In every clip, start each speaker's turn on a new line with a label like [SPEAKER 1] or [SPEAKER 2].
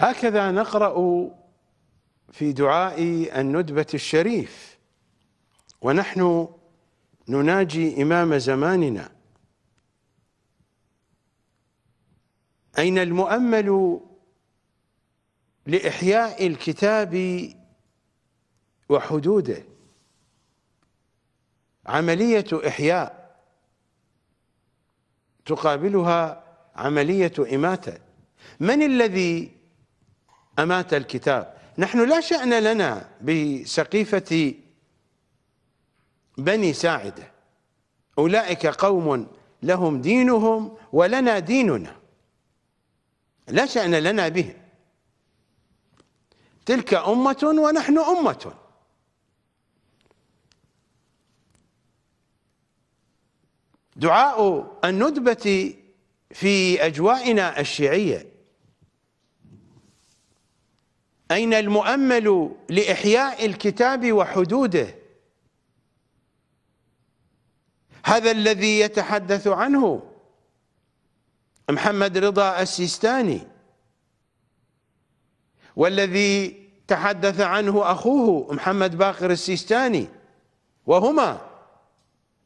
[SPEAKER 1] هكذا نقرا في دعاء الندبه الشريف ونحن نناجي امام زماننا اين المؤمل لاحياء الكتاب وحدوده عمليه احياء تقابلها عمليه اماته من الذي أمات الكتاب نحن لا شأن لنا بسقيفة بني ساعدة أولئك قوم لهم دينهم ولنا ديننا لا شأن لنا بهم تلك أمة ونحن أمة دعاء الندبة في أجوائنا الشيعية أين المؤمل لإحياء الكتاب وحدوده هذا الذي يتحدث عنه محمد رضا السيستاني والذي تحدث عنه أخوه محمد باقر السيستاني وهما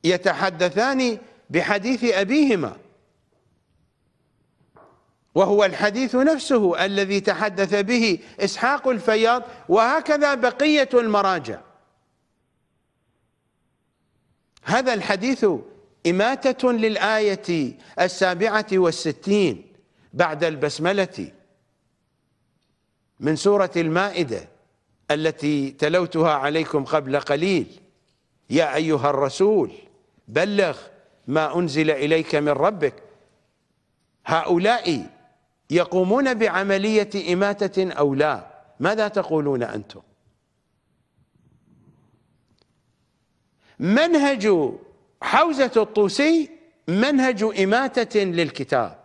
[SPEAKER 1] يتحدثان بحديث أبيهما وهو الحديث نفسه الذي تحدث به إسحاق الفياض وهكذا بقية المراجع هذا الحديث إماتة للآية السابعة والستين بعد البسملة من سورة المائدة التي تلوتها عليكم قبل قليل يا أيها الرسول بلغ ما أنزل إليك من ربك هؤلاء يقومون بعملية إماتة أو لا ماذا تقولون أنتم منهج حوزة الطوسي منهج إماتة للكتاب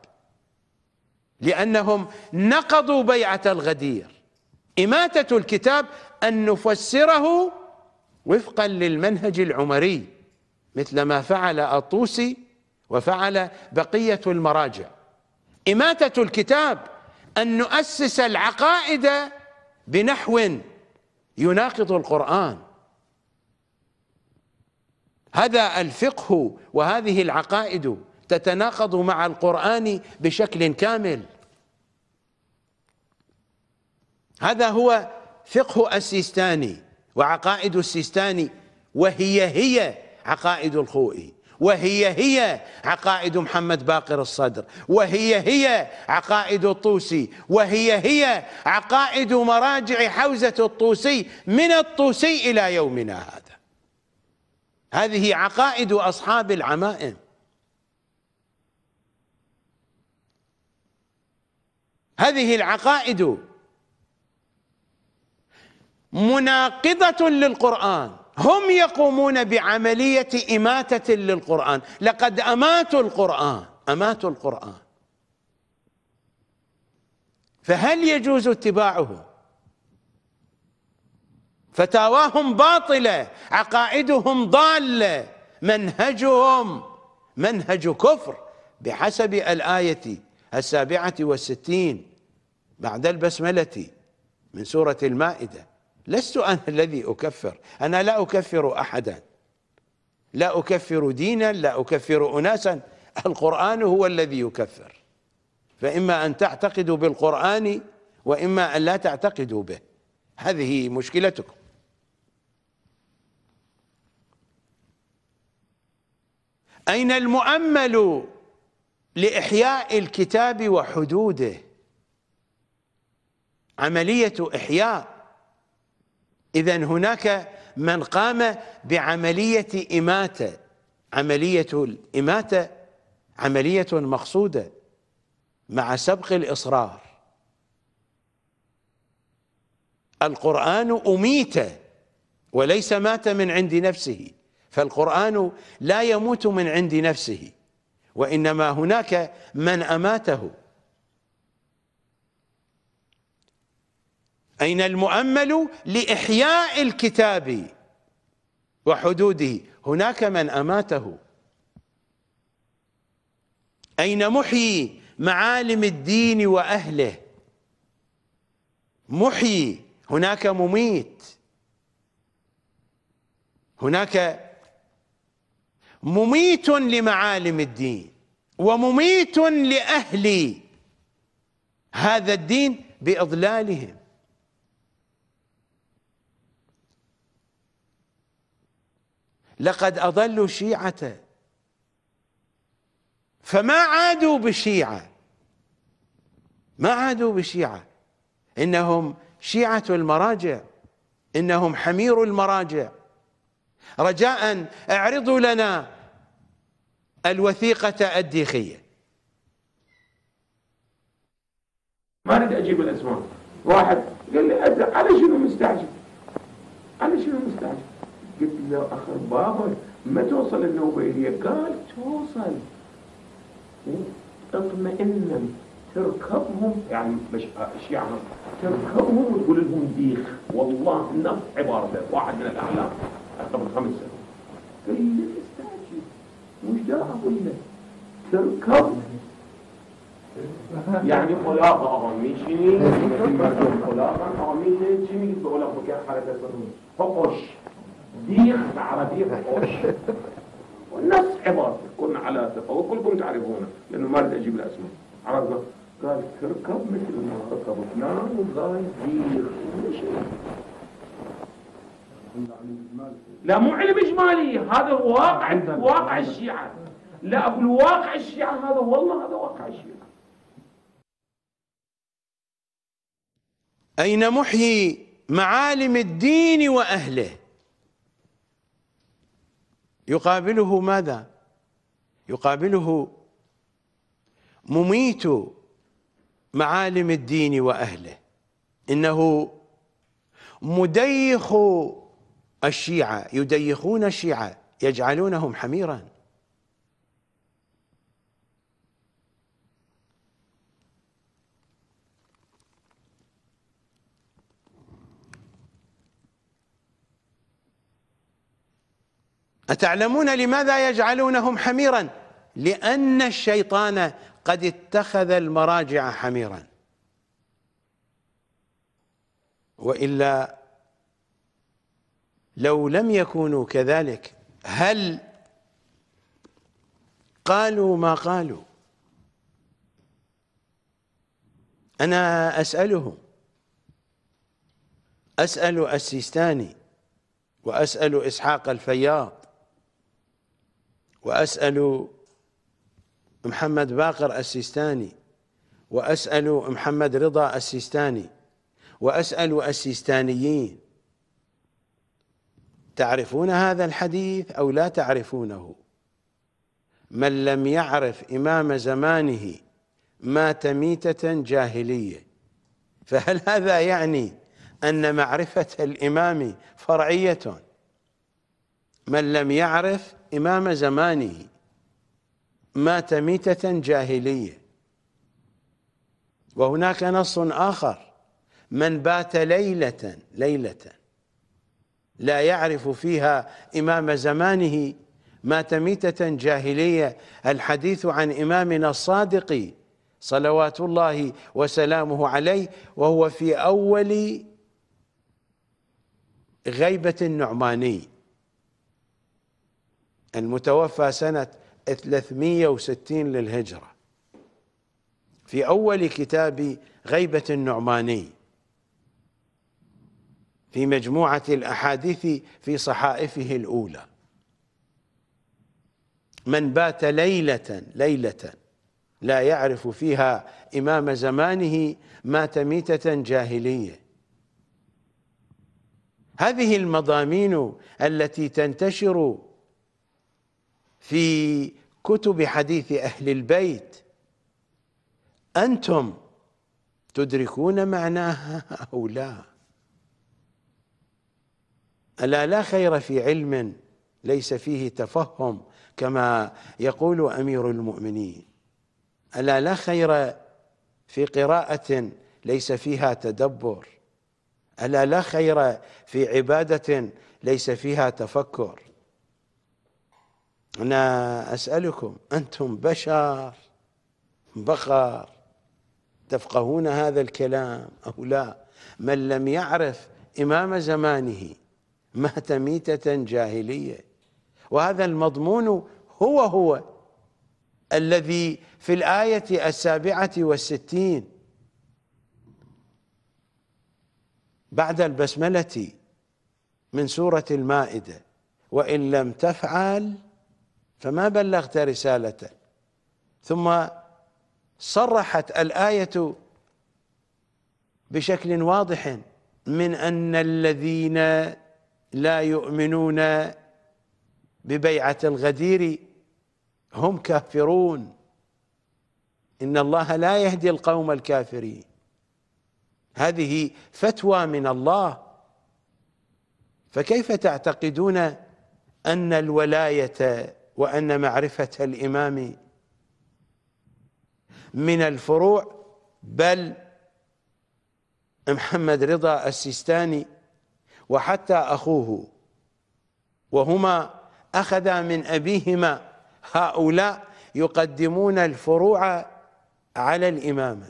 [SPEAKER 1] لأنهم نقضوا بيعة الغدير إماتة الكتاب أن نفسره وفقا للمنهج العمري مثل ما فعل الطوسي وفعل بقية المراجع إماتة الكتاب أن نؤسس العقائد بنحو يناقض القرآن هذا الفقه وهذه العقائد تتناقض مع القرآن بشكل كامل هذا هو فقه السيستاني وعقائد السيستاني وهي هي عقائد الخوئي وهي هي عقائد محمد باقر الصدر وهي هي عقائد الطوسي وهي هي عقائد مراجع حوزة الطوسي من الطوسي إلى يومنا هذا هذه عقائد أصحاب العمائم هذه العقائد مناقضة للقرآن هم يقومون بعملية إماتة للقرآن لقد أماتوا القرآن أماتوا القرآن فهل يجوز اتباعه فتاواهم باطلة عقائدهم ضالة منهجهم منهج كفر بحسب الآية السابعة والستين بعد البسملة من سورة المائدة لست أنا الذي أكفر أنا لا أكفر أحدا لا أكفر دينا لا أكفر أناسا القرآن هو الذي يكفر فإما أن تعتقدوا بالقرآن وإما أن لا تعتقدوا به هذه مشكلتكم أين المؤمل لإحياء الكتاب وحدوده عملية إحياء إذا هناك من قام بعملية إماتة عملية الإماتة عملية مقصودة مع سبق الإصرار القرآن أميت وليس مات من عند نفسه فالقرآن لا يموت من عند نفسه وإنما هناك من أماته أين المؤمل لإحياء الكتاب وحدوده هناك من أماته أين محيي معالم الدين وأهله محيي هناك مميت هناك مميت لمعالم الدين ومميت لأهل هذا الدين بإضلالهم لقد أضلوا شيعته فما عادوا بشيعه ما عادوا بشيعه إنهم شيعة المراجع إنهم حمير المراجع رجاء اعرضوا لنا الوثيقة الديخية ما اريد اجيب الاسماء واحد قال لي على شنو مستعجل على شنو مستعجل قلت له اخر بابا ما توصل النوبه قال توصل اطمئن تركبهم يعني مش يعني تركبهم وتقول لهم ديخ والله نفس عبارته واحد من الاعلام قبل خمس سنوات قال لي استعجل وش دا اقول له تركب يعني خلاقة أهمي شنو؟ خلاقة أهمي شنو؟ بقول لك حركة فقش ديخ العربية والناس عبارة كنا على ثقة وكلكم تعرفونه لأنه ما أريد أجيب الأسماء عرفنا قال تركب مثل ما ركب فلان وقال ديخ لا مو علم إجمالي هذا واقع واقع الشيعة لا أقول واقع الشيعة هذا والله هذا واقع الشيعة أين محيي معالم الدين وأهله يقابله ماذا يقابله مميت معالم الدين واهله انه مديخ الشيعه يديخون الشيعه يجعلونهم حميرا أتعلمون لماذا يجعلونهم حميرا لأن الشيطان قد اتخذ المراجع حميرا وإلا لو لم يكونوا كذلك هل قالوا ما قالوا أنا أسألهم أسأل السيستاني وأسأل إسحاق الفياض وأسأل محمد باقر السيستاني وأسأل محمد رضا السيستاني وأسأل السيستانيين تعرفون هذا الحديث أو لا تعرفونه من لم يعرف إمام زمانه مات ميتة جاهلية فهل هذا يعني أن معرفة الإمام فرعية من لم يعرف إمام زمانه مات ميتة جاهلية وهناك نص آخر من بات ليلة ليلة لا يعرف فيها إمام زمانه مات ميتة جاهلية الحديث عن إمامنا الصادق صلوات الله وسلامه عليه وهو في أول غيبة النعماني المتوفى سنة 360 للهجرة في أول كتاب غيبة النعماني في مجموعة الأحاديث في صحائفه الأولى من بات ليلة ليلة لا يعرف فيها إمام زمانه مات ميتة جاهلية هذه المضامين التي تنتشر في كتب حديث أهل البيت أنتم تدركون معناها أو لا ألا لا خير في علم ليس فيه تفهم كما يقول أمير المؤمنين ألا لا خير في قراءة ليس فيها تدبر ألا لا خير في عبادة ليس فيها تفكر أنا أسألكم أنتم بشر بقر تفقهون هذا الكلام أو لا من لم يعرف إمام زمانه مات ميتة جاهلية وهذا المضمون هو هو الذي في الآية السابعة والستين بعد البسملة من سورة المائدة وإن لم تفعل فما بلغت رسالته ثم صرحت الايه بشكل واضح من ان الذين لا يؤمنون ببيعه الغدير هم كافرون ان الله لا يهدي القوم الكافرين هذه فتوى من الله فكيف تعتقدون ان الولايه وأن معرفة الإمام من الفروع بل محمد رضا السيستاني وحتى أخوه وهما أخذا من أبيهما هؤلاء يقدمون الفروع على الإمامة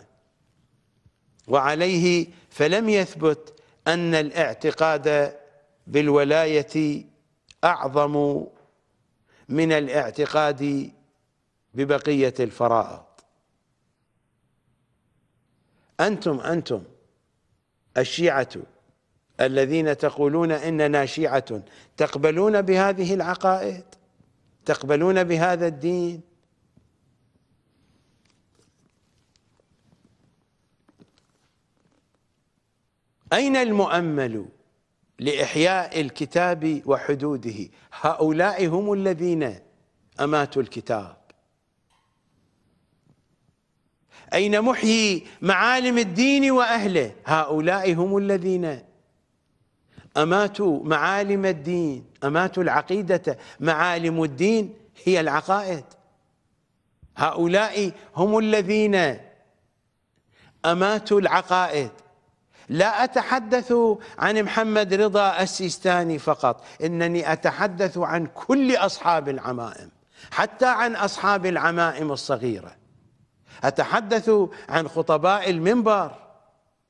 [SPEAKER 1] وعليه فلم يثبت أن الاعتقاد بالولاية أعظم من الاعتقاد ببقية الفرائض أنتم أنتم الشيعة الذين تقولون إننا شيعة تقبلون بهذه العقائد تقبلون بهذا الدين أين المؤمل؟ لإحياء الكتاب وحدوده هؤلاء هم الذين أماتوا الكتاب أين محيي معالم الدين وأهله هؤلاء هم الذين أماتوا معالم الدين أماتوا العقيدة معالم الدين هي العقائد هؤلاء هم الذين أماتوا العقائد لا أتحدث عن محمد رضا السيستاني فقط إنني أتحدث عن كل أصحاب العمائم حتى عن أصحاب العمائم الصغيرة أتحدث عن خطباء المنبر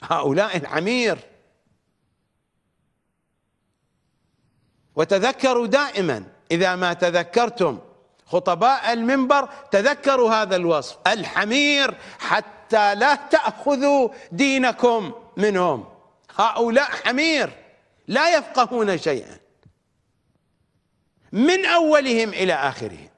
[SPEAKER 1] هؤلاء العمير وتذكروا دائما إذا ما تذكرتم خطباء المنبر تذكروا هذا الوصف الحمير حتى لا تأخذوا دينكم منهم هؤلاء حمير لا يفقهون شيئا من اولهم الى اخرهم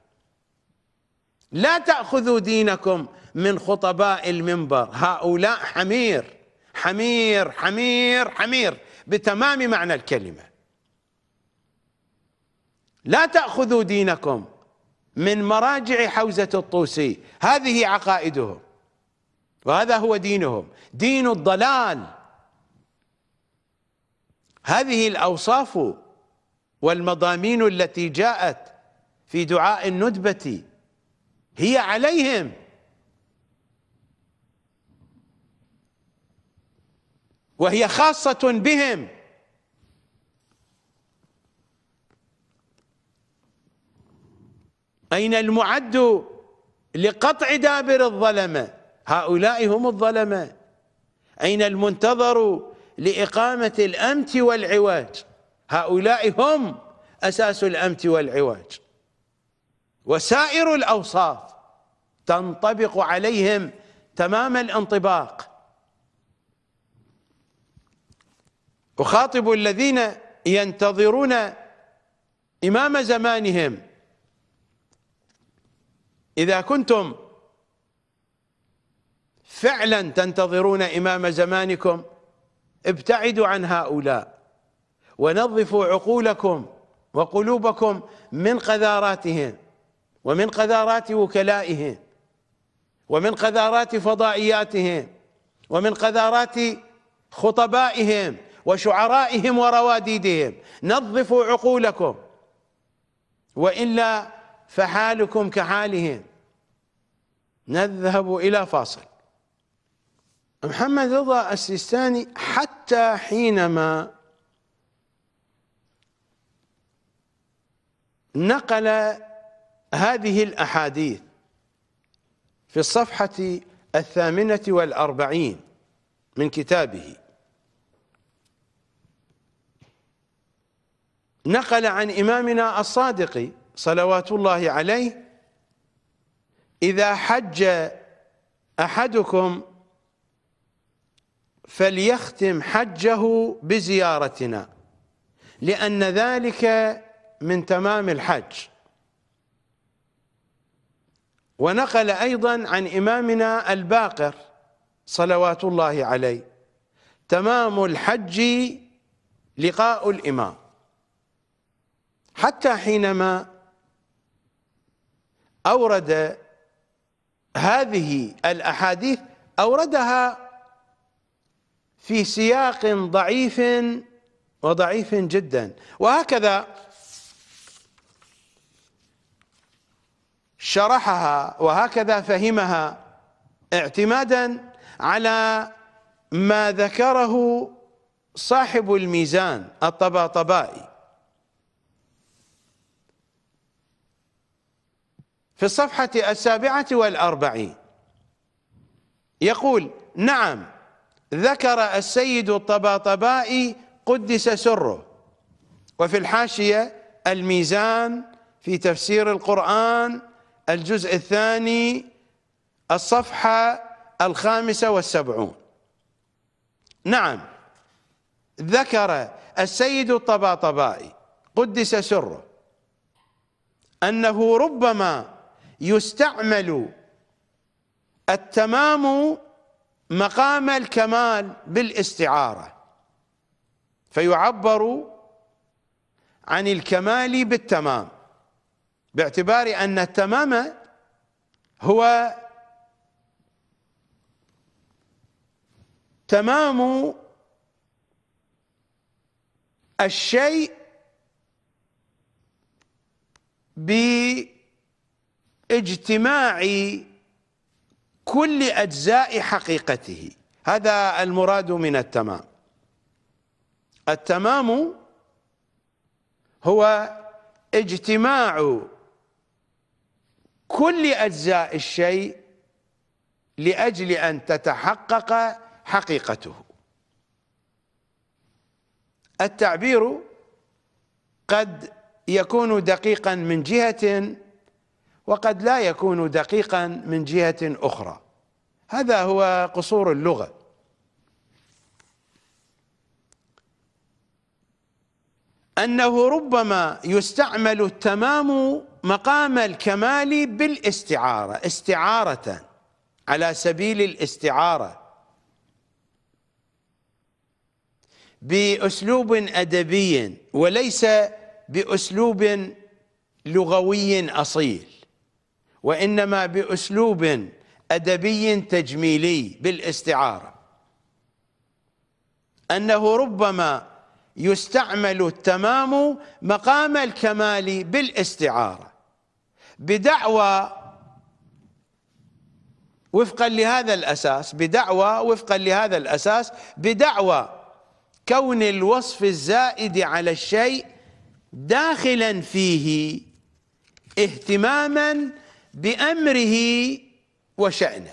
[SPEAKER 1] لا تاخذوا دينكم من خطباء المنبر هؤلاء حمير حمير حمير حمير بتمام معنى الكلمه لا تاخذوا دينكم من مراجع حوزه الطوسي هذه عقائدهم وهذا هو دينهم دين الضلال هذه الأوصاف والمضامين التي جاءت في دعاء الندبة هي عليهم وهي خاصة بهم أين المعد لقطع دابر الظلمة هؤلاء هم الظلمه أين المنتظر لإقامة الأمت والعواج هؤلاء هم أساس الأمت والعواج وسائر الأوصاف تنطبق عليهم تمام الانطباق أخاطب الذين ينتظرون إمام زمانهم إذا كنتم فعلا تنتظرون إمام زمانكم ابتعدوا عن هؤلاء ونظفوا عقولكم وقلوبكم من قذاراتهم ومن قذارات وكلائهم ومن قذارات فضائياتهم ومن قذارات خطبائهم وشعرائهم ورواديدهم نظفوا عقولكم والا فحالكم كحالهم نذهب الى فاصل محمد رضا السيستاني حتى حينما نقل هذه الأحاديث في الصفحة الثامنة والأربعين من كتابه نقل عن إمامنا الصادق صلوات الله عليه إذا حج أحدكم فليختم حجه بزيارتنا لأن ذلك من تمام الحج ونقل أيضا عن إمامنا الباقر صلوات الله عليه تمام الحج لقاء الإمام حتى حينما أورد هذه الأحاديث أوردها في سياق ضعيف وضعيف جدا وهكذا شرحها وهكذا فهمها اعتمادا على ما ذكره صاحب الميزان الطباطبائي في الصفحة السابعة والأربعين يقول نعم ذكر السيد الطباطبائي قدس سره وفي الحاشية الميزان في تفسير القرآن الجزء الثاني الصفحة الخامسة والسبعون نعم ذكر السيد الطباطبائي قدس سره أنه ربما يستعمل التمام مقام الكمال بالاستعارة فيعبر عن الكمال بالتمام باعتبار أن التمام هو تمام الشيء باجتماع كل أجزاء حقيقته هذا المراد من التمام التمام هو اجتماع كل أجزاء الشيء لأجل أن تتحقق حقيقته التعبير قد يكون دقيقا من جهة وقد لا يكون دقيقا من جهة أخرى هذا هو قصور اللغة أنه ربما يستعمل التمام مقام الكمال بالاستعارة استعارة على سبيل الاستعارة بأسلوب أدبي وليس بأسلوب لغوي أصيل وانما باسلوب ادبي تجميلي بالاستعاره انه ربما يستعمل التمام مقام الكمال بالاستعاره بدعوى وفقا لهذا الاساس بدعوى وفقا لهذا الاساس بدعوى كون الوصف الزائد على الشيء داخلا فيه اهتماما بأمره وشأنه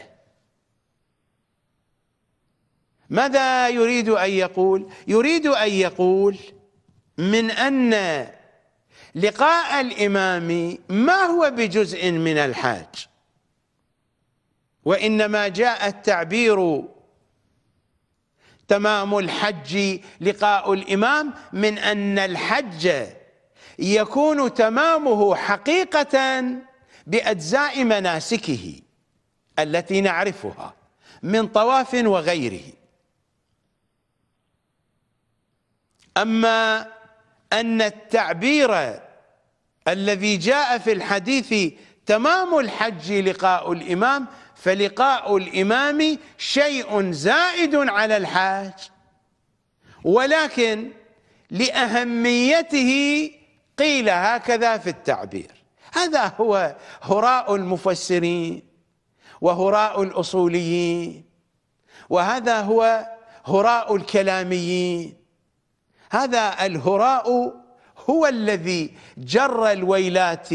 [SPEAKER 1] ماذا يريد أن يقول يريد أن يقول من أن لقاء الإمام ما هو بجزء من الحاج وإنما جاء التعبير تمام الحج لقاء الإمام من أن الحج يكون تمامه حقيقة بأجزاء مناسكه التي نعرفها من طواف وغيره أما أن التعبير الذي جاء في الحديث تمام الحج لقاء الإمام فلقاء الإمام شيء زائد على الحاج ولكن لأهميته قيل هكذا في التعبير هذا هو هراء المفسرين وهراء الاصوليين وهذا هو هراء الكلاميين هذا الهراء هو الذي جر الويلات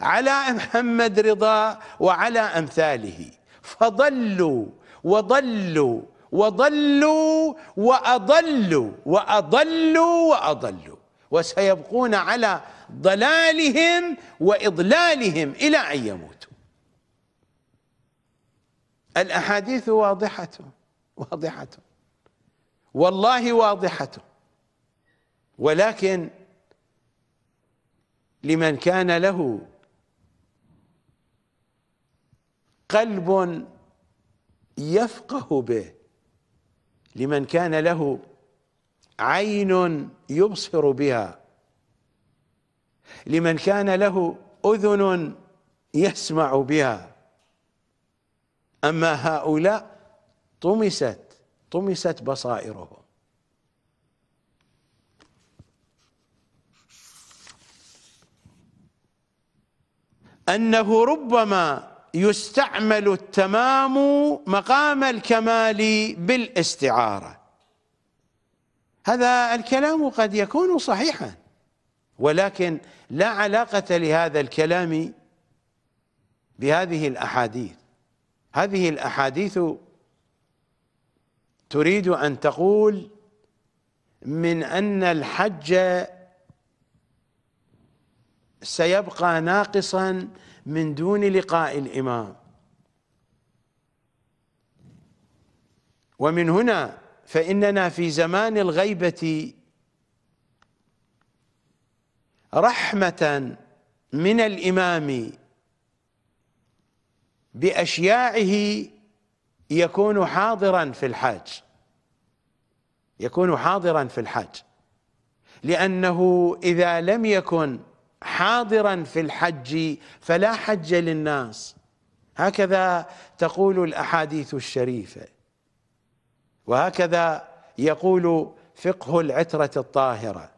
[SPEAKER 1] على محمد رضا وعلى امثاله فضلوا وضلوا وضلوا وأضلوا وأضلوا وأضلوا وسيبقون على ضلالهم واضلالهم الى ان يموتوا الاحاديث واضحه واضحه والله واضحه ولكن لمن كان له قلب يفقه به لمن كان له عين يبصر بها لمن كان له أذن يسمع بها أما هؤلاء طمست طمست بصائرهم أنه ربما يستعمل التمام مقام الكمال بالاستعارة هذا الكلام قد يكون صحيحاً ولكن لا علاقة لهذا الكلام بهذه الأحاديث هذه الأحاديث تريد أن تقول من أن الحج سيبقى ناقصا من دون لقاء الإمام ومن هنا فإننا في زمان الغيبة رحمة من الإمام بأشياعه يكون حاضرا في الحاج يكون حاضرا في الحج لأنه إذا لم يكن حاضرا في الحج فلا حج للناس هكذا تقول الأحاديث الشريفة وهكذا يقول فقه العترة الطاهرة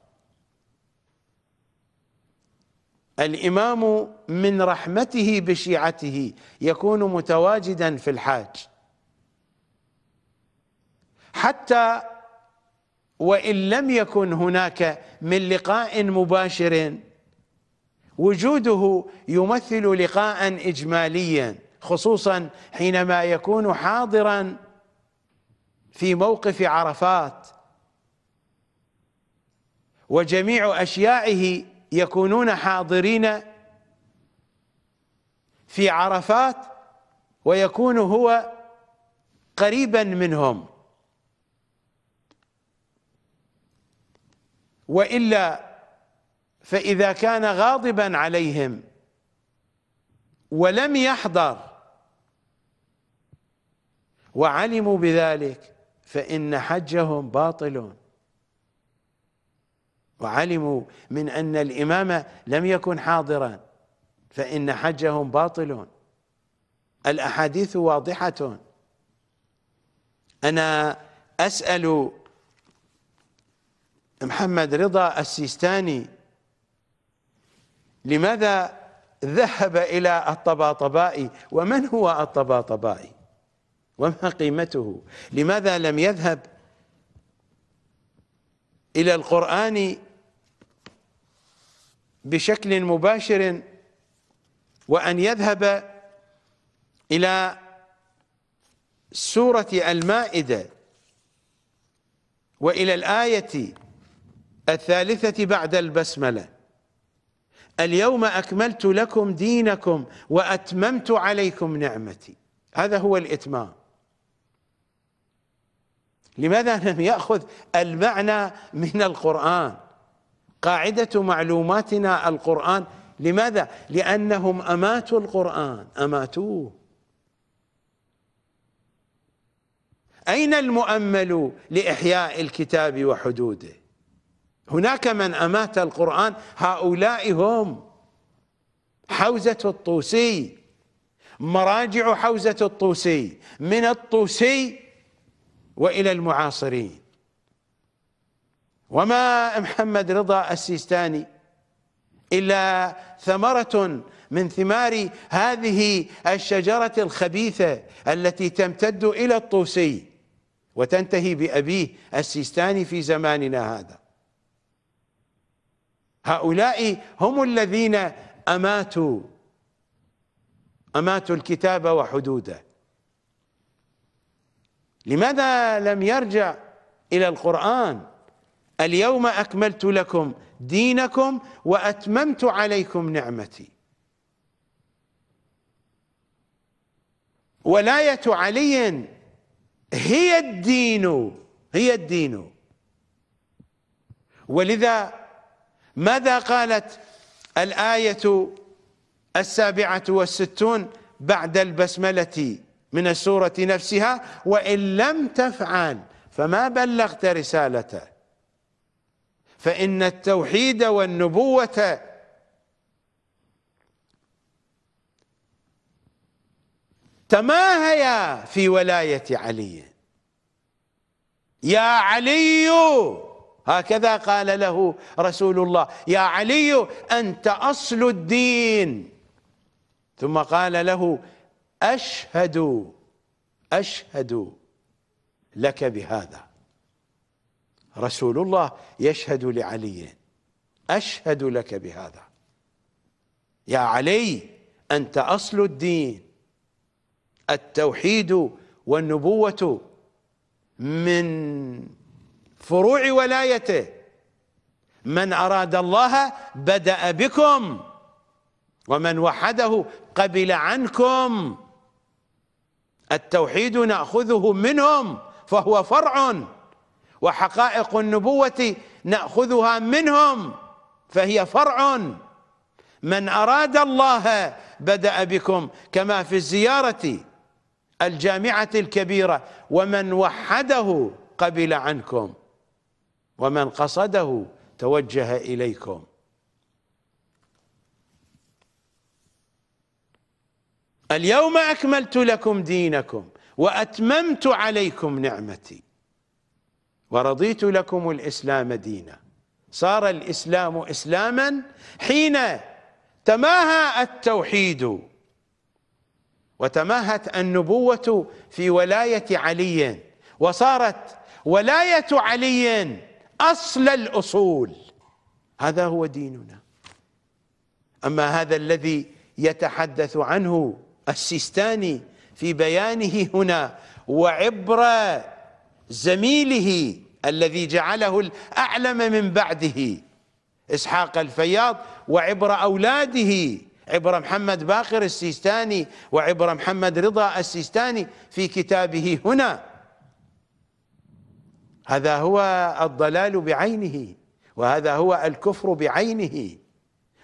[SPEAKER 1] الامام من رحمته بشيعته يكون متواجدا في الحاج حتى وان لم يكن هناك من لقاء مباشر وجوده يمثل لقاء اجماليا خصوصا حينما يكون حاضرا في موقف عرفات وجميع اشياعه يكونون حاضرين في عرفات ويكون هو قريبا منهم والا فاذا كان غاضبا عليهم ولم يحضر وعلموا بذلك فان حجهم باطل وعلموا من أن الإمام لم يكن حاضرا فإن حجهم باطل الأحاديث واضحة أنا أسأل محمد رضا السيستاني لماذا ذهب إلى الطباطبائي ومن هو الطباطبائي وما قيمته لماذا لم يذهب إلى القرآن بشكل مباشر وأن يذهب إلى سورة المائدة وإلى الآية الثالثة بعد البسملة اليوم أكملت لكم دينكم وأتممت عليكم نعمتي هذا هو الإتمام لماذا لم يأخذ المعنى من القرآن قاعدة معلوماتنا القرآن لماذا؟ لأنهم أماتوا القرآن أماتوه أين المؤمل لإحياء الكتاب وحدوده هناك من أمات القرآن هؤلاء هم حوزة الطوسي مراجع حوزة الطوسي من الطوسي وإلى المعاصرين وما محمد رضا السيستاني إلا ثمرة من ثمار هذه الشجرة الخبيثة التي تمتد إلى الطوسي وتنتهي بأبيه السيستاني في زماننا هذا هؤلاء هم الذين أماتوا أماتوا الكتاب وحدوده لماذا لم يرجع إلى القرآن؟ اليوم أكملت لكم دينكم وأتممت عليكم نعمتي ولاية علي هي الدين هي الدين ولذا ماذا قالت الآية السابعة والستون بعد البسملة من السورة نفسها وإن لم تفعل فما بلغت رسالته فإن التوحيد والنبوة تماهيا في ولاية علي يا علي هكذا قال له رسول الله يا علي أنت أصل الدين ثم قال له أشهد أشهد لك بهذا رسول الله يشهد لعلي أشهد لك بهذا يا علي أنت أصل الدين التوحيد والنبوة من فروع ولايته من أراد الله بدأ بكم ومن وحده قبل عنكم التوحيد نأخذه منهم فهو فرع وحقائق النبوة نأخذها منهم فهي فرع من أراد الله بدأ بكم كما في الزيارة الجامعة الكبيرة ومن وحده قبل عنكم ومن قصده توجه إليكم اليوم أكملت لكم دينكم وأتممت عليكم نعمتي ورضيت لكم الإسلام دينا صار الإسلام إسلاما حين تماهى التوحيد وتماهت النبوة في ولاية علي وصارت ولاية علي أصل الأصول هذا هو ديننا أما هذا الذي يتحدث عنه السيستاني في بيانه هنا وعبره زميله الذي جعله الأعلم من بعده إسحاق الفياض وعبر أولاده عبر محمد باقر السيستاني وعبر محمد رضا السيستاني في كتابه هنا هذا هو الضلال بعينه وهذا هو الكفر بعينه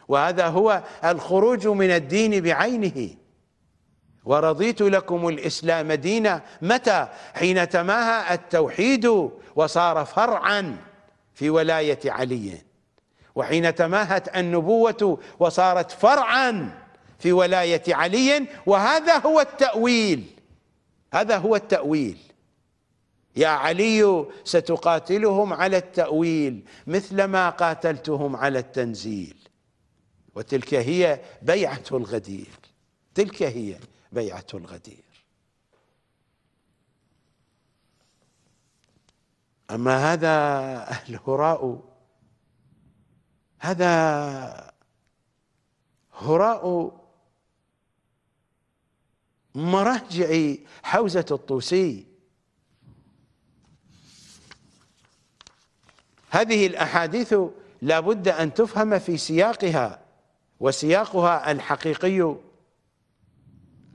[SPEAKER 1] وهذا هو الخروج من الدين بعينه ورضيت لكم الإسلام دينا متى حين تماهى التوحيد وصار فرعا في ولاية علي وحين تماهت النبوة وصارت فرعا في ولاية علي وهذا هو التأويل هذا هو التأويل يا علي ستقاتلهم على التأويل مثلما قاتلتهم على التنزيل وتلك هي بيعة الغدير تلك هي بيعة الغدير أما هذا الهراء هذا هراء مراجع حوزة الطوسي هذه الأحاديث لا بد أن تفهم في سياقها وسياقها الحقيقي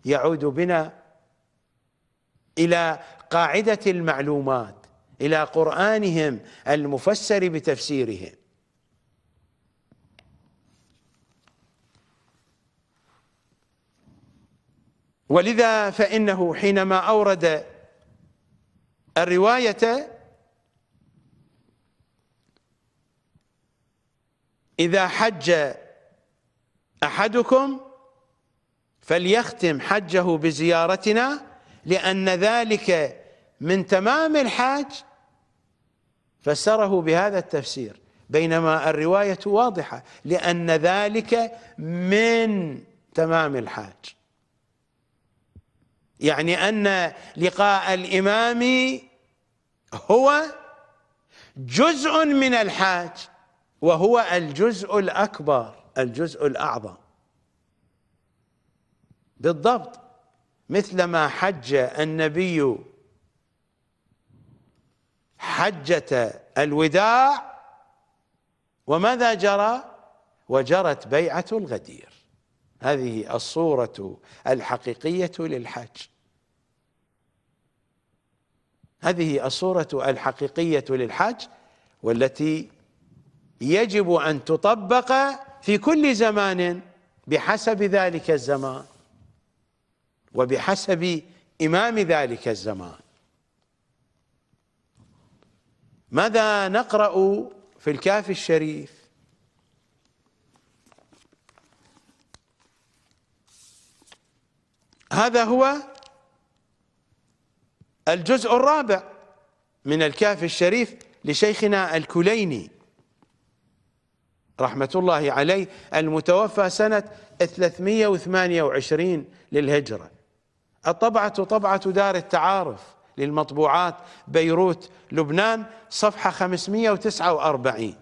[SPEAKER 1] يعود بنا إلى قاعدة المعلومات إلى قرآنهم المفسر بتفسيرهم ولذا فإنه حينما أورد الرواية إذا حج أحدكم فليختم حجه بزيارتنا لأن ذلك من تمام الحاج فسره بهذا التفسير بينما الرواية واضحة لأن ذلك من تمام الحاج يعني أن لقاء الإمام هو جزء من الحاج وهو الجزء الأكبر الجزء الأعظم بالضبط مثلما حج النبي حجة الوداع وماذا جرى وجرت بيعة الغدير هذه الصورة الحقيقية للحج هذه الصورة الحقيقية للحج والتي يجب أن تطبق في كل زمان بحسب ذلك الزمان وبحسب إمام ذلك الزمان ماذا نقرأ في الكاف الشريف هذا هو الجزء الرابع من الكاف الشريف لشيخنا الكليني رحمة الله عليه المتوفى سنة 328 للهجرة الطبعة طبعة دار التعارف للمطبوعات بيروت لبنان صفحة 549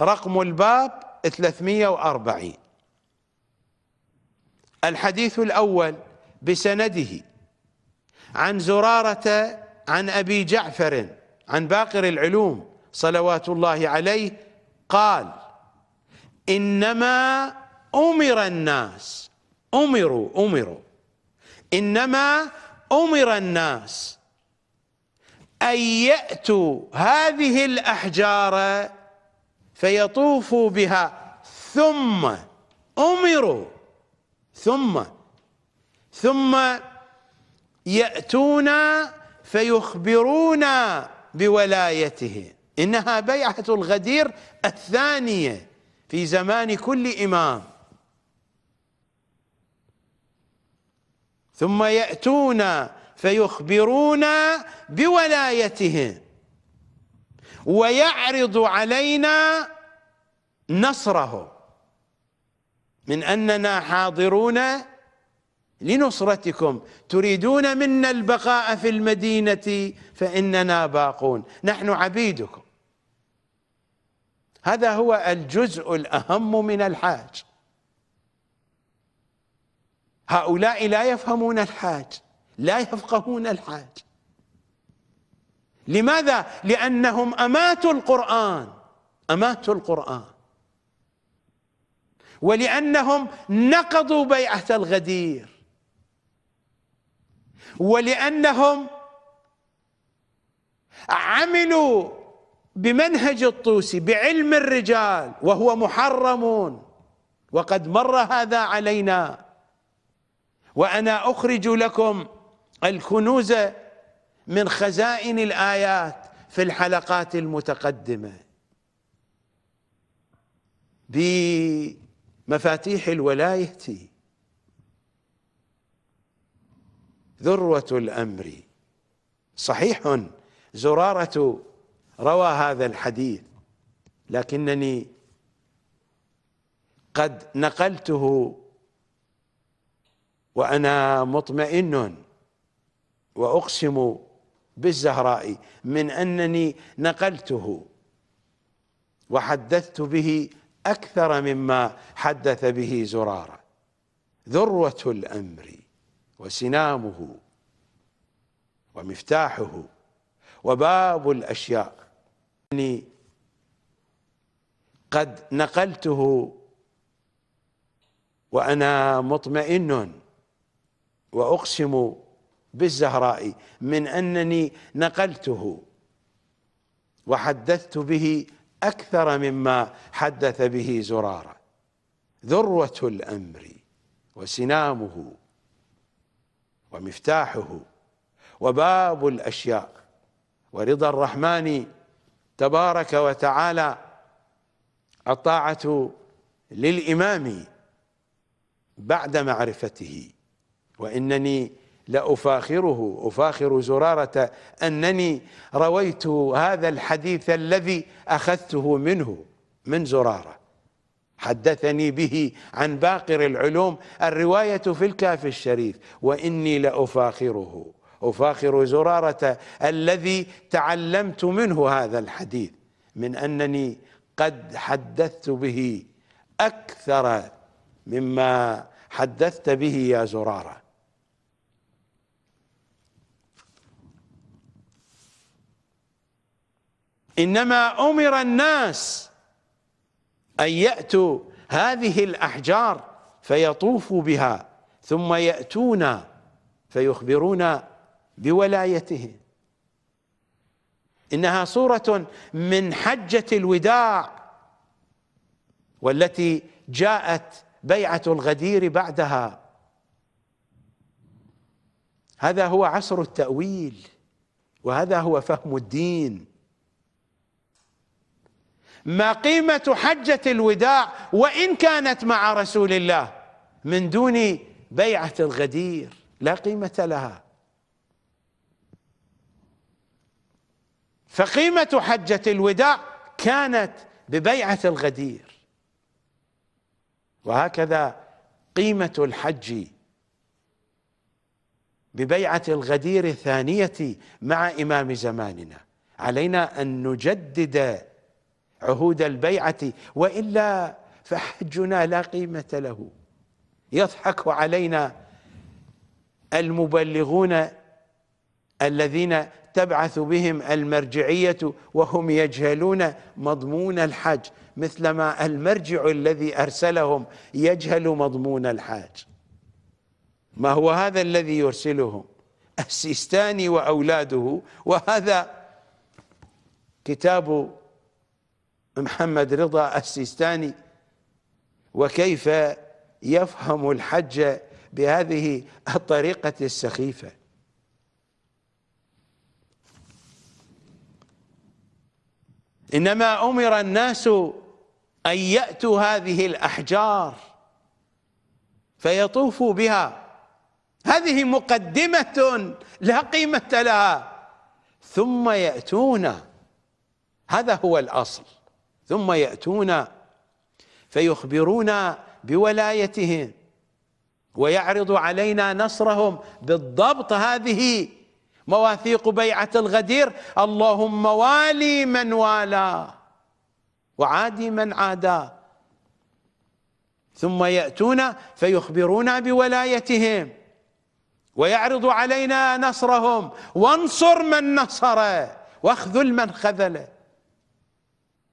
[SPEAKER 1] رقم الباب 340 الحديث الأول بسنده عن زرارة عن أبي جعفر عن باقر العلوم صلوات الله عليه قال إنما أمر الناس أمروا أمروا انما امر الناس ان ياتوا هذه الاحجار فيطوفوا بها ثم امروا ثم ثم ياتونا فيخبرونا بولايته انها بيعه الغدير الثانيه في زمان كل امام ثم يأتون فيخبرون بولايته ويعرض علينا نصره من أننا حاضرون لنصرتكم تريدون منا البقاء في المدينة فإننا باقون نحن عبيدكم هذا هو الجزء الأهم من الحاج هؤلاء لا يفهمون الحاج لا يفقهون الحاج لماذا؟ لأنهم أماتوا القرآن أماتوا القرآن ولأنهم نقضوا بيعة الغدير ولأنهم عملوا بمنهج الطوسي بعلم الرجال وهو محرم وقد مر هذا علينا وانا اخرج لكم الكنوز من خزائن الايات في الحلقات المتقدمه بمفاتيح الولايه ذروه الامر صحيح زراره روى هذا الحديث لكنني قد نقلته وأنا مطمئن وأقسم بالزهراء من أنني نقلته وحدثت به أكثر مما حدث به زرارة ذروة الأمر وسنامه ومفتاحه وباب الأشياء أني قد نقلته وأنا مطمئن وأقسم بالزهراء من أنني نقلته وحدثت به أكثر مما حدث به زرارة ذروة الأمر وسنامه ومفتاحه وباب الأشياء ورضا الرحمن تبارك وتعالى الطاعة للإمام بعد معرفته وإنني لأفاخره أفاخر زرارة أنني رويت هذا الحديث الذي أخذته منه من زرارة حدثني به عن باقر العلوم الرواية في الكافي الشريف وإني لأفاخره أفاخر زرارة الذي تعلمت منه هذا الحديث من أنني قد حدثت به أكثر مما حدثت به يا زرارة إنما أمر الناس أن يأتوا هذه الأحجار فيطوفوا بها ثم يأتونا فيخبرونا بولايتهم إنها صورة من حجة الوداع والتي جاءت بيعة الغدير بعدها هذا هو عصر التأويل وهذا هو فهم الدين ما قيمة حجة الوداع وإن كانت مع رسول الله من دون بيعة الغدير لا قيمة لها فقيمة حجة الوداع كانت ببيعة الغدير وهكذا قيمة الحج ببيعة الغدير الثانية مع إمام زماننا علينا أن نجدد عهود البيعة وإلا فحجنا لا قيمة له يضحك علينا المبلغون الذين تبعث بهم المرجعية وهم يجهلون مضمون الحج مثلما المرجع الذي أرسلهم يجهل مضمون الحج ما هو هذا الذي يرسلهم السيستاني وأولاده وهذا كتاب محمد رضا السيستاني وكيف يفهم الحج بهذه الطريقة السخيفة إنما أمر الناس أن يأتوا هذه الأحجار فيطوفوا بها هذه مقدمة لا قيمة لها ثم يأتون هذا هو الأصل ثم يأتون فيخبرونا بولايتهم ويعرض علينا نصرهم بالضبط هذه مواثيق بيعة الغدير اللهم والي من والاه وعادي من عاداه ثم يأتون فيخبرونا بولايتهم ويعرض علينا نصرهم وانصر من نصره واخذل من خذله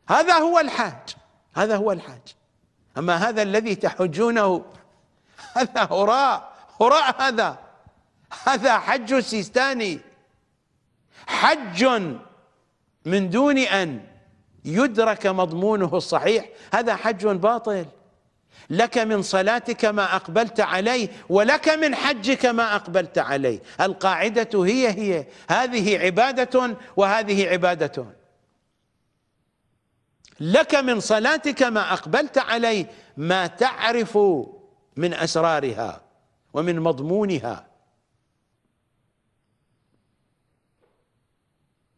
[SPEAKER 1] هذا هو الحاج هذا هو الحاج أما هذا الذي تحجونه هذا هراء هراء هذا هذا حج سيستاني حج من دون أن يدرك مضمونه الصحيح هذا حج باطل لك من صلاتك ما أقبلت عليه ولك من حجك ما أقبلت عليه القاعدة هي هي هذه عبادة وهذه عبادة لك من صلاتك ما أقبلت عليه ما تعرف من أسرارها ومن مضمونها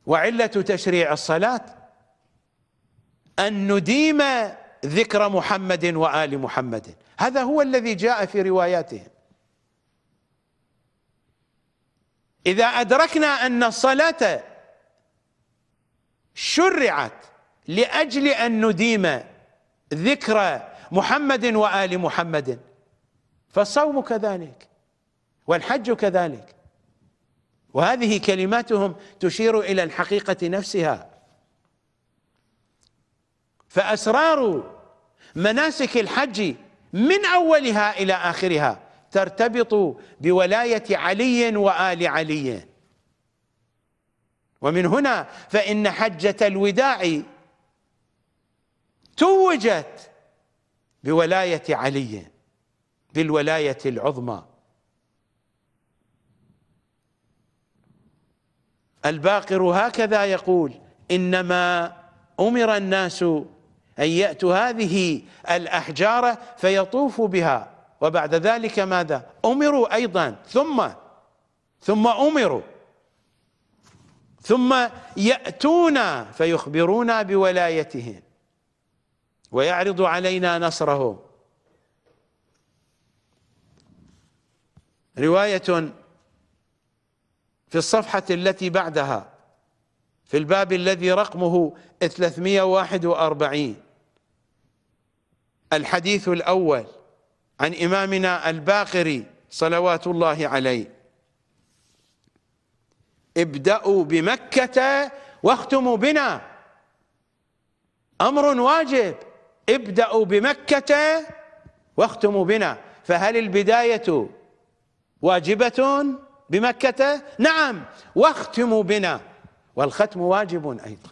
[SPEAKER 1] وعلة تشريع الصلاة أن نديم ذكر محمد وآل محمد هذا هو الذي جاء في رواياتهم إذا أدركنا أن الصلاة شرعت لاجل ان نديم ذكرى محمد وال محمد فالصوم كذلك والحج كذلك وهذه كلماتهم تشير الى الحقيقه نفسها فاسرار مناسك الحج من اولها الى اخرها ترتبط بولايه علي وال علي ومن هنا فان حجه الوداع توجت بولاية علي بالولاية العظمى الباقر هكذا يقول إنما أمر الناس أن يأتوا هذه الأحجار فيطوفوا بها وبعد ذلك ماذا أمروا أيضا ثم ثم أمروا ثم يأتونا فيخبرونا بولايتهم ويعرض علينا نصره رواية في الصفحة التي بعدها في الباب الذي رقمه 341 الحديث الأول عن إمامنا الباقري صلوات الله عليه ابدأوا بمكة واختموا بنا أمر واجب ابدأوا بمكة واختموا بنا فهل البداية واجبة بمكة نعم واختموا بنا والختم واجب أيضا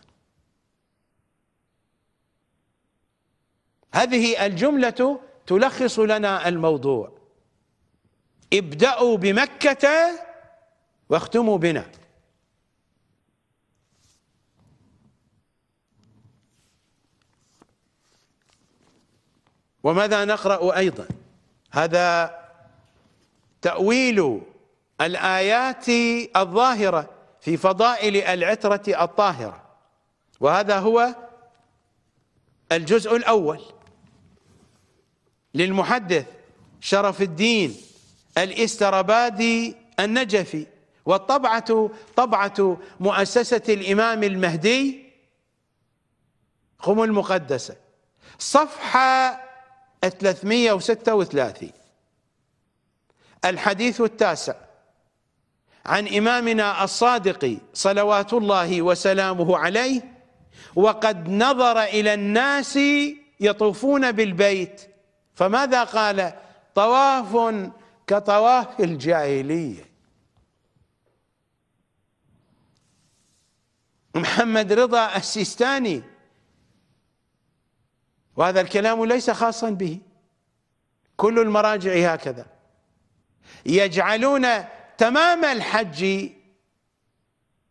[SPEAKER 1] هذه الجملة تلخص لنا الموضوع ابدأوا بمكة واختموا بنا وماذا نقرأ أيضا هذا تأويل الآيات الظاهرة في فضائل العترة الطاهرة وهذا هو الجزء الأول للمحدث شرف الدين الاستربادي النجفي والطبعة طبعة مؤسسة الإمام المهدي قم المقدسة صفحة 336 الحديث التاسع عن إمامنا الصادق صلوات الله وسلامه عليه وقد نظر إلى الناس يطوفون بالبيت فماذا قال طواف كطواف الجاهلية محمد رضا السيستاني وهذا الكلام ليس خاصا به كل المراجع هكذا يجعلون تمام الحج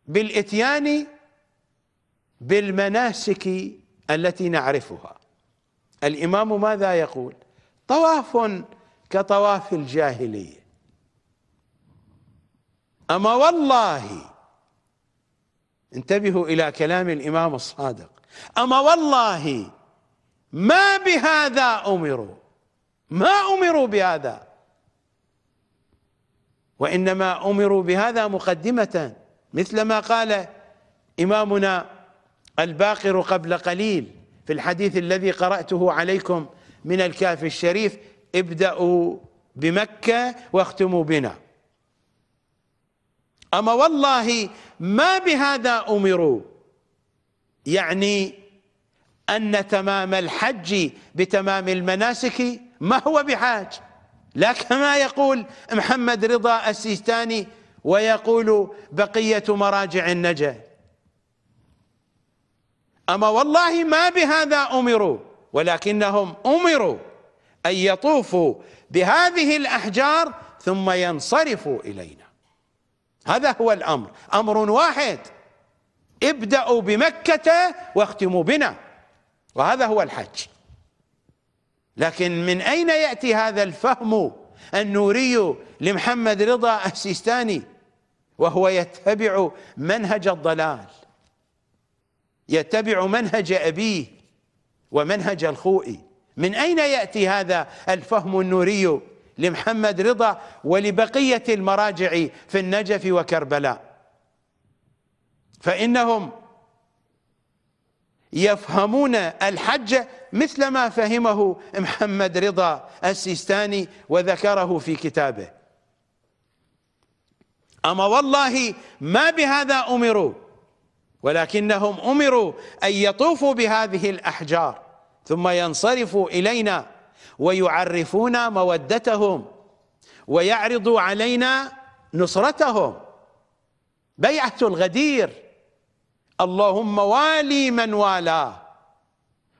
[SPEAKER 1] بالاتيان بالمناسك التي نعرفها الامام ماذا يقول طواف كطواف الجاهليه اما والله انتبهوا الى كلام الامام الصادق اما والله ما بهذا امروا ما امروا بهذا وانما امروا بهذا مقدمه مثل ما قال امامنا الباقر قبل قليل في الحديث الذي قراته عليكم من الكافي الشريف ابداوا بمكه واختموا بنا اما والله ما بهذا امروا يعني أن تمام الحج بتمام المناسك ما هو بحاج لا كما يقول محمد رضا السيستاني ويقول بقية مراجع النجا أما والله ما بهذا أمروا ولكنهم أمروا أن يطوفوا بهذه الأحجار ثم ينصرفوا إلينا هذا هو الأمر أمر واحد ابدأوا بمكة واختموا بنا وهذا هو الحج لكن من أين يأتي هذا الفهم النوري لمحمد رضا السيستاني وهو يتبع منهج الضلال يتبع منهج أبيه ومنهج الخوئي من أين يأتي هذا الفهم النوري لمحمد رضا ولبقية المراجع في النجف وكربلاء فإنهم يفهمون الحج مثل ما فهمه محمد رضا السيستاني وذكره في كتابه أما والله ما بهذا أمروا ولكنهم أمروا أن يطوفوا بهذه الأحجار ثم ينصرفوا إلينا ويعرفون مودتهم ويعرضوا علينا نصرتهم بيعة الغدير اللهم والي من والاه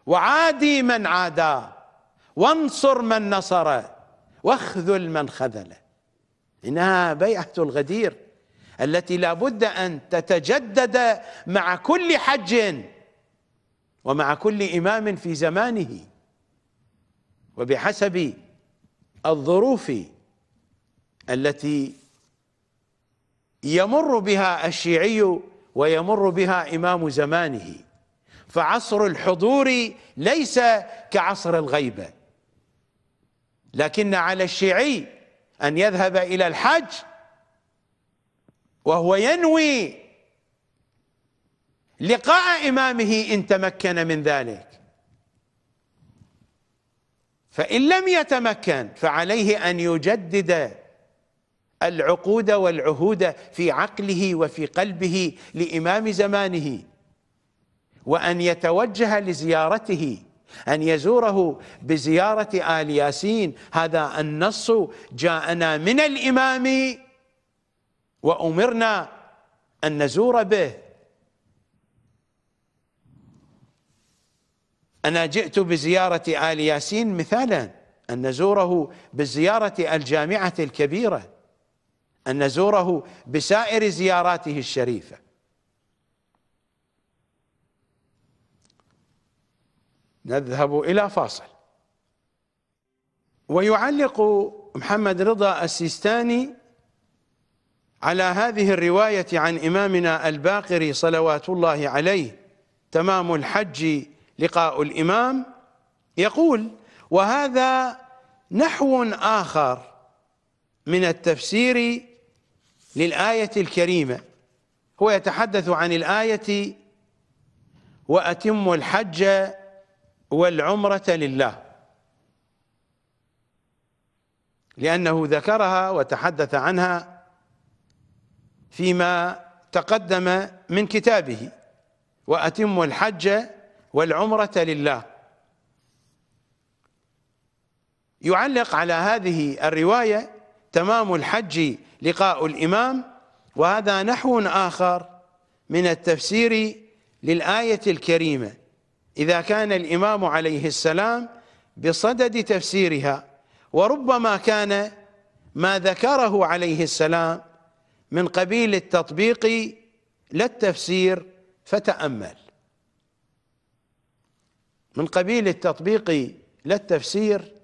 [SPEAKER 1] وعادي من عاداه وانصر من نصره واخذل من خذله انها بيعه الغدير التي لا بد ان تتجدد مع كل حج ومع كل امام في زمانه وبحسب الظروف التي يمر بها الشيعي ويمر بها إمام زمانه فعصر الحضور ليس كعصر الغيبة لكن على الشيعي أن يذهب إلى الحج وهو ينوي لقاء إمامه إن تمكن من ذلك فإن لم يتمكن فعليه أن يجدد العقود والعهود في عقله وفي قلبه لإمام زمانه وأن يتوجه لزيارته أن يزوره بزيارة آل ياسين هذا النص جاءنا من الإمام وأمرنا أن نزور به أنا جئت بزيارة آل ياسين مثالا أن نزوره بزيارة الجامعة الكبيرة أن نزوره بسائر زياراته الشريفة نذهب إلى فاصل ويعلق محمد رضا السيستاني على هذه الرواية عن إمامنا الباقر صلوات الله عليه تمام الحج لقاء الإمام يقول وهذا نحو آخر من التفسير للآية الكريمة هو يتحدث عن الآية وأتم الحج والعمرة لله لأنه ذكرها وتحدث عنها فيما تقدم من كتابه وأتم الحج والعمرة لله يعلق على هذه الرواية تمام الحج لقاء الإمام وهذا نحو آخر من التفسير للآية الكريمة إذا كان الإمام عليه السلام بصدد تفسيرها وربما كان ما ذكره عليه السلام من قبيل التطبيق لا التفسير فتأمل من قبيل التطبيق لا التفسير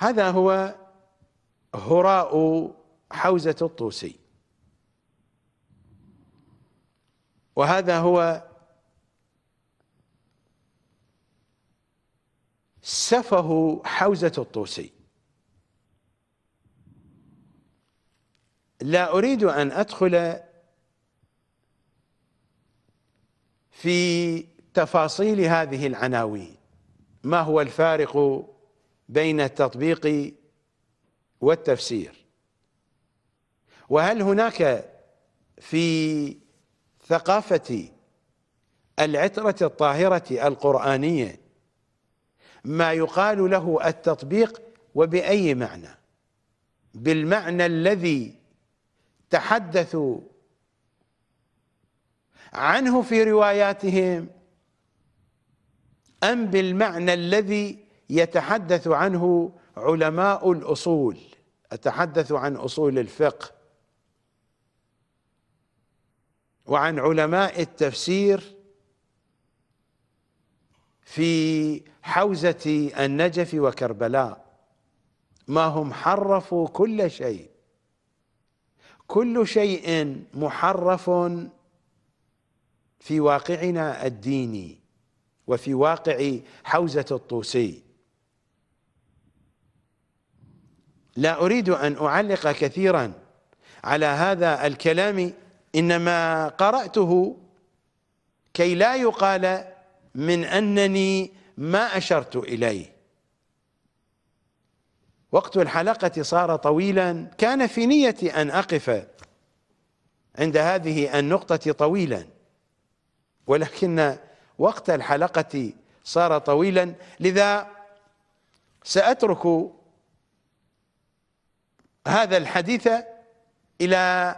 [SPEAKER 1] هذا هو هراء حوزة الطوسي وهذا هو سفه حوزة الطوسي لا أريد أن أدخل في تفاصيل هذه العناوين ما هو الفارق بين التطبيق والتفسير وهل هناك في ثقافة العترة الطاهرة القرآنية ما يقال له التطبيق وبأي معنى بالمعنى الذي تحدثوا عنه في رواياتهم أم بالمعنى الذي يتحدث عنه علماء الاصول اتحدث عن اصول الفقه وعن علماء التفسير في حوزه النجف وكربلاء ما هم حرفوا كل شيء كل شيء محرف في واقعنا الديني وفي واقع حوزه الطوسي لا أريد أن أعلق كثيرا على هذا الكلام إنما قرأته كي لا يقال من أنني ما أشرت إليه وقت الحلقة صار طويلا كان في نيتي أن أقف عند هذه النقطة طويلا ولكن وقت الحلقة صار طويلا لذا سأترك هذا الحديث إلى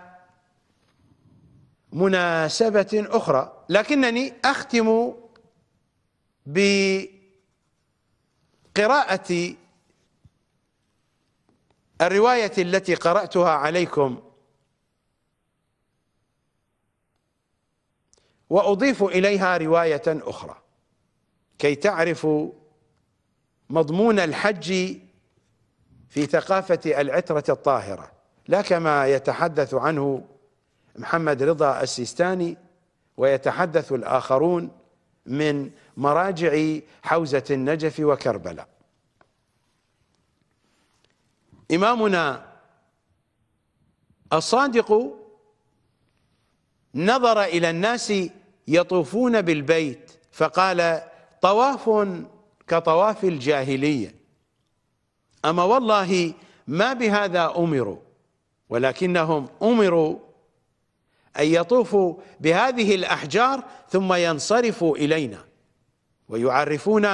[SPEAKER 1] مناسبة أخرى لكنني أختم بقراءة الرواية التي قرأتها عليكم وأضيف إليها رواية أخرى كي تعرفوا مضمون الحج في ثقافة العترة الطاهرة لا كما يتحدث عنه محمد رضا السيستاني ويتحدث الآخرون من مراجع حوزة النجف وكربلاء إمامنا الصادق نظر إلى الناس يطوفون بالبيت فقال طواف كطواف الجاهلية أما والله ما بهذا أمروا ولكنهم أمروا أن يطوفوا بهذه الأحجار ثم ينصرفوا إلينا ويعرفون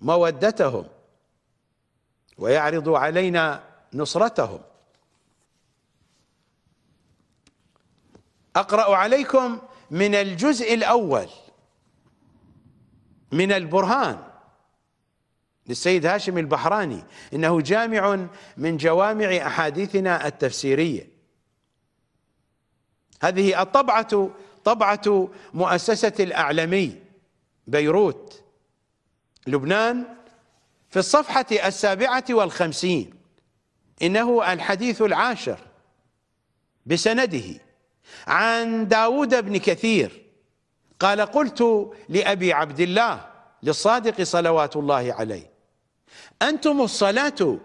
[SPEAKER 1] مودتهم ويعرضوا علينا نصرتهم أقرأ عليكم من الجزء الأول من البرهان للسيد هاشم البحراني انه جامع من جوامع احاديثنا التفسيريه هذه الطبعه طبعه مؤسسه الاعلمي بيروت لبنان في الصفحه السابعه والخمسين انه الحديث العاشر بسنده عن داود بن كثير قال قلت لابي عبد الله للصادق صلوات الله عليه أنتم الصلاة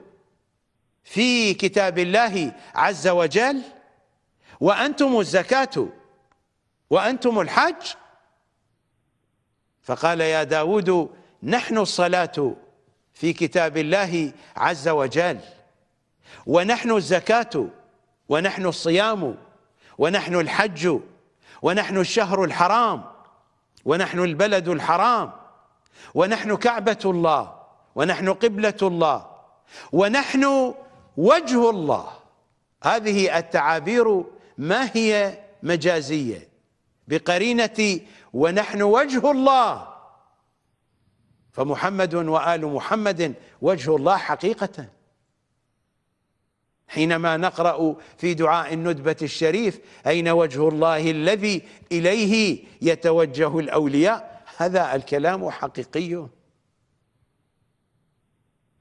[SPEAKER 1] في كتاب الله عز وجل وأنتم الزكاة وأنتم الحج فقال يا داود نحن الصلاة في كتاب الله عز وجل ونحن الزكاة ونحن الصيام ونحن الحج ونحن الشهر الحرام ونحن البلد الحرام ونحن كعبة الله ونحن قبلة الله ونحن وجه الله هذه التعابير ما هي مجازية بقرينة ونحن وجه الله فمحمد وآل محمد وجه الله حقيقة حينما نقرأ في دعاء الندبة الشريف أين وجه الله الذي إليه يتوجه الأولياء هذا الكلام حقيقي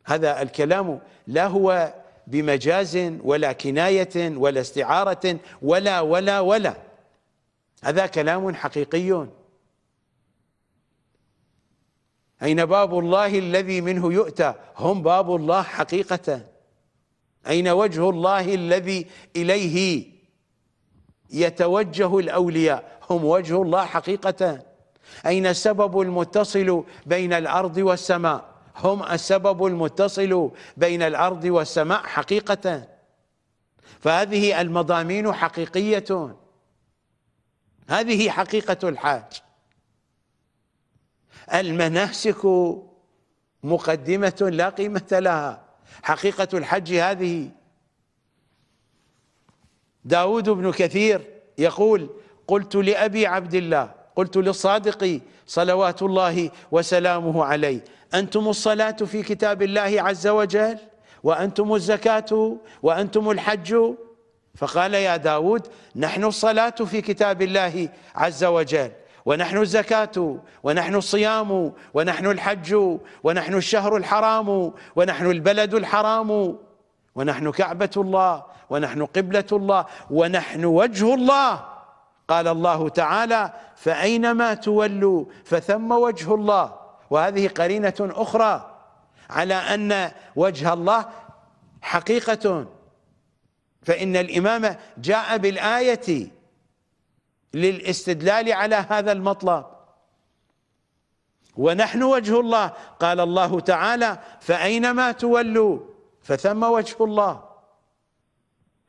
[SPEAKER 1] هذا الكلام لا هو بمجاز ولا كناية ولا استعارة ولا ولا ولا هذا كلام حقيقي أين باب الله الذي منه يؤتى هم باب الله حقيقة أين وجه الله الذي إليه يتوجه الأولياء هم وجه الله حقيقة أين السبب المتصل بين الأرض والسماء هم السبب المتصل بين الأرض والسماء حقيقة فهذه المضامين حقيقية هذه حقيقة الحاج المناسك مقدمة لا قيمة لها حقيقة الحج هذه داود بن كثير يقول قلت لأبي عبد الله قلت للصادق صلوات الله وسلامه عليه أنتم الصلاة في كتاب الله عز وجل وأنتم الزكاة وأنتم الحج فقال يا داود نحن الصلاة في كتاب الله عز وجل ونحن الزكاة ونحن الصيام ونحن الحج ونحن الشهر الحرام ونحن البلد الحرام ونحن كعبة الله ونحن قبلة الله ونحن وجه الله قال الله تعالى فأينما تولوا فثم وجه الله وهذه قرينة أخرى على أن وجه الله حقيقة فإن الإمام جاء بالآية للاستدلال على هذا المطلب ونحن وجه الله قال الله تعالى فأينما تولوا فثم وجه الله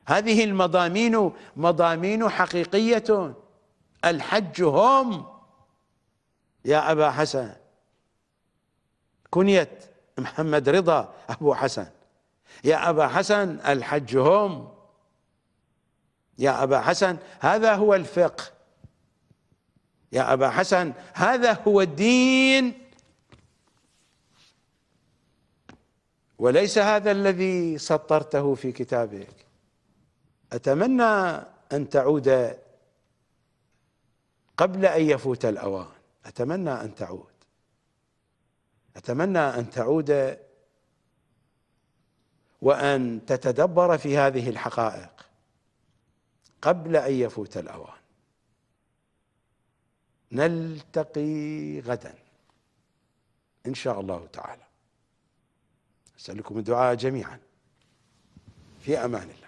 [SPEAKER 1] هذه المضامين مضامين حقيقية الحج هم يا أبا حسن كنيت محمد رضا أبو حسن يا أبا حسن الحج هم يا أبا حسن هذا هو الفقه يا أبا حسن هذا هو الدين وليس هذا الذي سطرته في كتابك أتمنى أن تعود قبل أن يفوت الأوان أتمنى أن تعود أتمنى أن تعود وأن تتدبر في هذه الحقائق قبل أن يفوت الأوان نلتقي غدا إن شاء الله تعالى أسألكم الدعاء جميعا في أمان الله